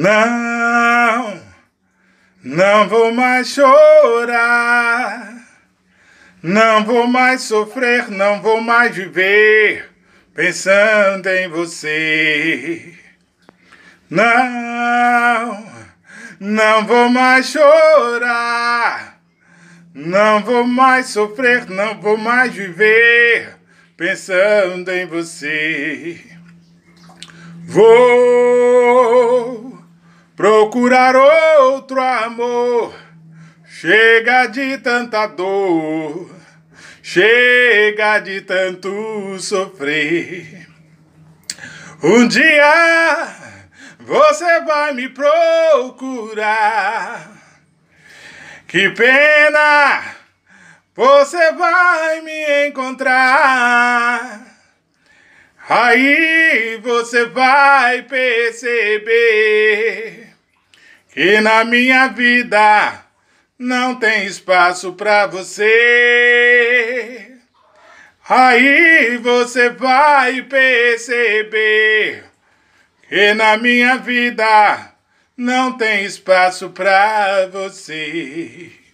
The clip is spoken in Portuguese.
Não, não vou mais chorar. Não vou mais sofrer, não vou mais viver pensando em você. Não, não vou mais chorar. Não vou mais sofrer, não vou mais viver pensando em você. Vou Procurar outro amor, chega de tanta dor, chega de tanto sofrer. Um dia você vai me procurar. Que pena, você vai me encontrar. Aí você vai perceber que na minha vida não tem espaço para você. Aí você vai perceber que na minha vida não tem espaço para você.